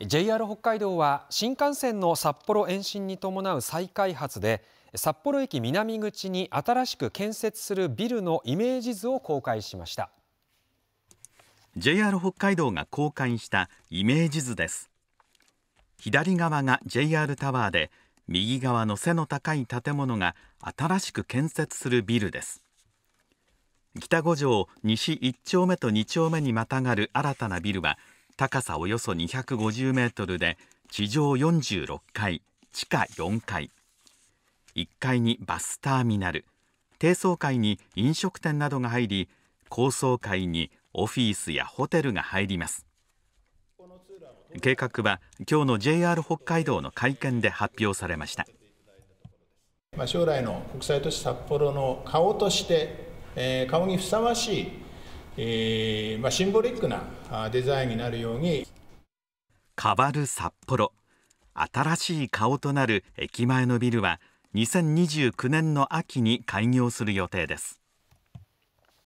ＪＲ 北海道は新幹線の札幌延伸に伴う再開発で札幌駅南口に新しく建設するビルのイメージ図を公開しました JR 北海道が公開したイメージ図です左側が JR タワーで右側の背の高い建物が新しく建設するビルです北五条西1丁目と2丁目にまたがる新たなビルは高さおよそ250メートルで地上46階地下4階1階にバスターミナル低層階に飲食店などが入り高層階にオフィスやホテルが入ります計画は今日の JR 北海道の会見で発表されました将来の国際都市札幌の顔として顔にふさわしいシンボリックなデザインになるように変わる札幌新しい顔となる駅前のビルは2029年の秋に開業する予定です